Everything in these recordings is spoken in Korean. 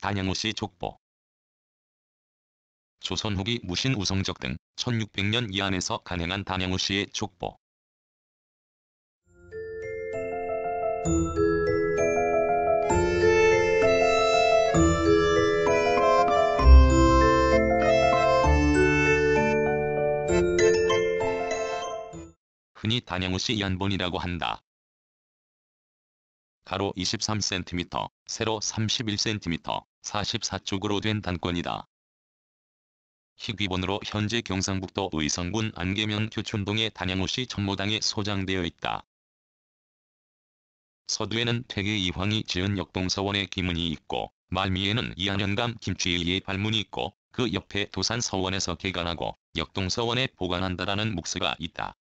단양우씨 족보 조선 후기 무신 우성적 등 1600년 이안에서 간행한 단양우씨의 족보 흔히 단양우씨 연본이라고 한다. 가로 23cm, 세로 31cm, 44쪽으로 된 단권이다. 희귀본으로 현재 경상북도 의성군 안계면 교촌동의 단양우씨 천모당에 소장되어 있다. 서두에는 퇴계 이황이 지은 역동서원의 기문이 있고 말미에는 이한현감 김치의의 발문이 있고 그 옆에 도산 서원에서 개관하고 역동서원에 보관한다라는 묵스가 있다.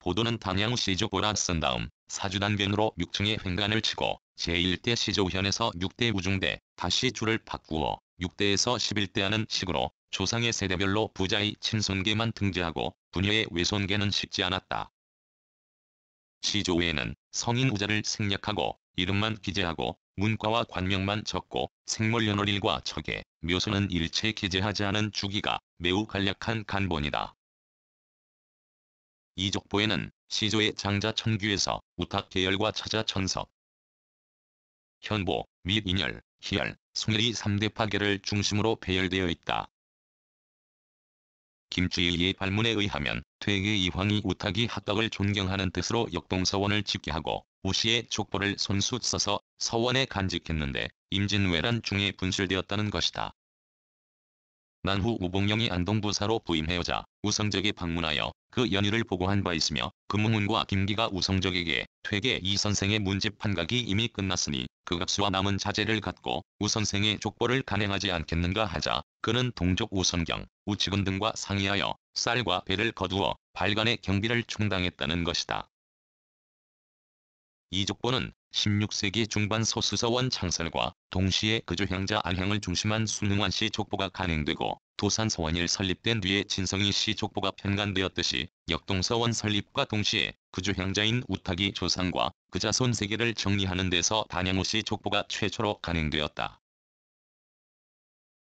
보도는 당양 시조보라 쓴 다음 4주단변으로6층에 횡간을 치고 제1대 시조현에서 6대 우중대 다시 줄을 바꾸어 6대에서 11대 하는 식으로 조상의 세대별로 부자의 친손계만 등재하고 부녀의 외손계는 식지 않았다. 시조 에는 성인 우자를 생략하고 이름만 기재하고 문과와 관명만 적고 생물연월일과 척에 묘소는 일체 기재하지 않은 주기가 매우 간략한 간본이다. 이족보에는 시조의 장자 천규에서 우탁 계열과 차자 천석, 현보, 및 인열, 희열, 송열이 3대 파괴를 중심으로 배열되어 있다. 김주일의 발문에 의하면 퇴계 이황이 우탁이 합각을 존경하는 뜻으로 역동서원을 집계 하고 우시의 족보를 손수 써서 서원에 간직했는데 임진왜란 중에 분실되었다는 것이다. 난후 우봉영이 안동부사로 부임해오자 우성적이 방문하여 그연휴를 보고한 바 있으며 금문과 김기가 우성적에게 퇴계 이 선생의 문집 판각이 이미 끝났으니 그 값수와 남은 자재를 갖고 우선생의 족보를 간행하지 않겠는가 하자 그는 동족 우선경, 우치군 등과 상의하여 쌀과 배를 거두어 발간의 경비를 충당했다는 것이다. 이 족보는 16세기 중반 소수서원 창설과 동시에 그조향자 안향을 중심한 순흥환 씨 족보가 간행되고 도산서원이 설립된 뒤에 진성이 씨 족보가 편간되었듯이 역동서원 설립과 동시에 그조향자인 우탁이 조상과 그자손 세계를 정리하는 데서 단양호 씨 족보가 최초로 간행되었다.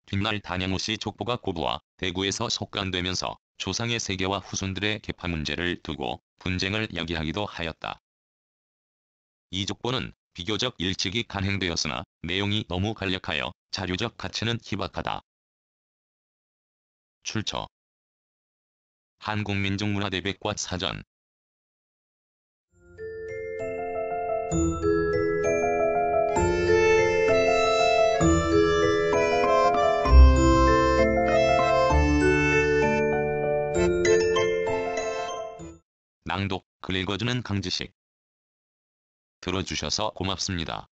뒷날 단양호 씨 족보가 고부와 대구에서 속간되면서 조상의 세계와 후손들의 계파 문제를 두고 분쟁을 야기하기도 하였다. 이 족보는 비교적 일찍이 간행되었으나 내용이 너무 간략하여 자료적 가치는 희박하다. 출처 한국민족문화대백과 사전 낭독, 글 읽어주는 강지식 들어주셔서 고맙습니다.